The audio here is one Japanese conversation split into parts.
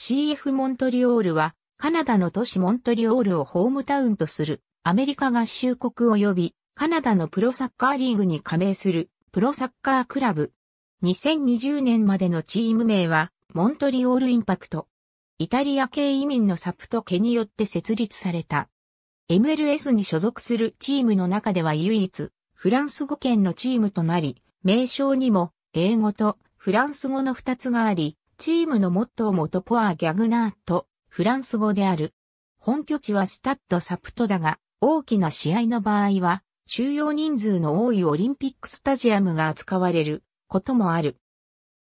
CF モントリオールは、カナダの都市モントリオールをホームタウンとする、アメリカ合衆国及び、カナダのプロサッカーリーグに加盟する、プロサッカークラブ。2020年までのチーム名は、モントリオールインパクト。イタリア系移民のサプト家によって設立された。MLS に所属するチームの中では唯一、フランス語圏のチームとなり、名称にも、英語とフランス語の2つがあり、チームのモットーもトポア・ギャグナート、フランス語である。本拠地はスタッド・サプトだが、大きな試合の場合は、収容人数の多いオリンピックスタジアムが扱われることもある。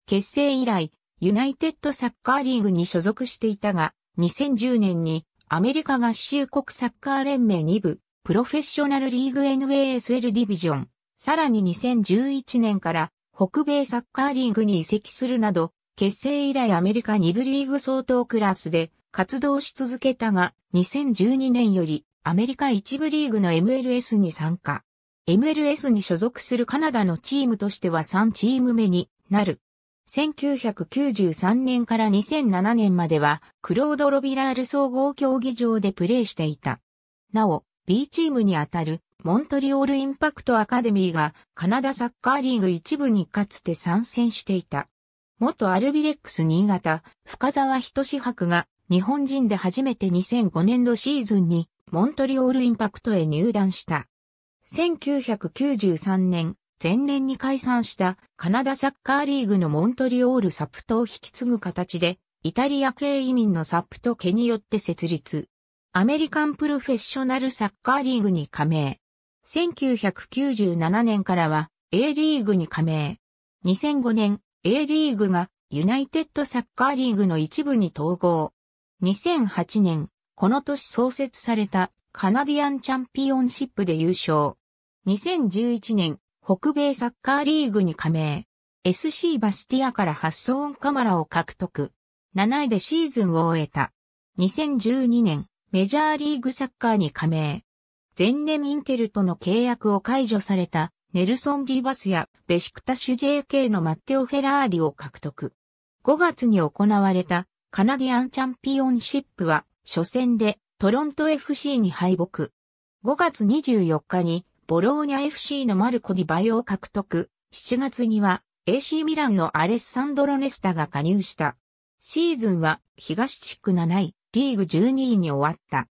結成以来、ユナイテッドサッカーリーグに所属していたが、2010年にアメリカ合衆国サッカー連盟2部、プロフェッショナルリーグ NASL ディビジョン、さらに2011年から北米サッカーリーグに移籍するなど、結成以来アメリカ2部リーグ相当クラスで活動し続けたが、2012年よりアメリカ1部リーグの MLS に参加。MLS に所属するカナダのチームとしては3チーム目になる。1993年から2007年までは、クロード・ロビラール総合競技場でプレーしていた。なお、B チームにあたる、モントリオール・インパクト・アカデミーが、カナダサッカーリーグ一部にかつて参戦していた。元アルビレックス新潟、深沢仁博が日本人で初めて2005年度シーズンにモントリオールインパクトへ入団した。1993年、前年に解散したカナダサッカーリーグのモントリオールサプトを引き継ぐ形で、イタリア系移民のサプト家によって設立。アメリカンプロフェッショナルサッカーリーグに加盟。1997年からは A リーグに加盟。2005年、A リーグがユナイテッドサッカーリーグの一部に統合。2008年、この年創設されたカナディアンチャンピオンシップで優勝。2011年、北米サッカーリーグに加盟。SC バスティアから発送音カマラを獲得。7位でシーズンを終えた。2012年、メジャーリーグサッカーに加盟。前年インテルとの契約を解除されたネルソン・ディバスやベシクタシュ JK のマッテオ・フェラーリを獲得。5月に行われたカナディアンチャンピオンシップは初戦でトロント FC に敗北。5月24日にボローニャ FC のマルコ・ディバヨを獲得。7月には AC ミランのアレッサンドロ・ネスタが加入した。シーズンは東地区7位、リーグ12位に終わった。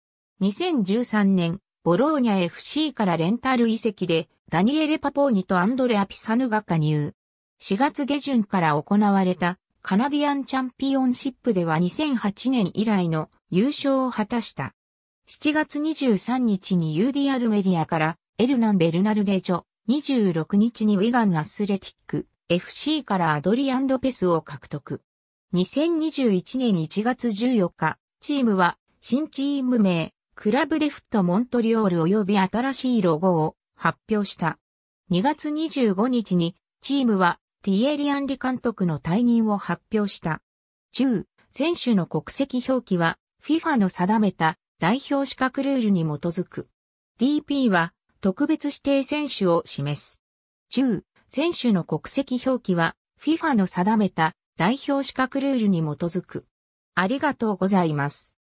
2013年ボローニャ FC からレンタル移籍で、ダニエレ・パポーニとアンドレア・ピサヌが加入。4月下旬から行われたカナディアンチャンピオンシップでは2008年以来の優勝を果たした。7月23日に UDR メディアからエルナン・ベルナルデジョ、26日にウィガン・アスレティック、FC からアドリアン・ロペスを獲得。2021年1月14日、チームは新チーム名、クラブデフットモントリオール及び新しいロゴを発表した。2月25日にチームはティエリアンリ監督の退任を発表した。10、選手の国籍表記は FIFA の定めた代表資格ルールに基づく。DP は特別指定選手を示す。10、選手の国籍表記は FIFA の定めた代表資格ルールに基づく。ありがとうございます。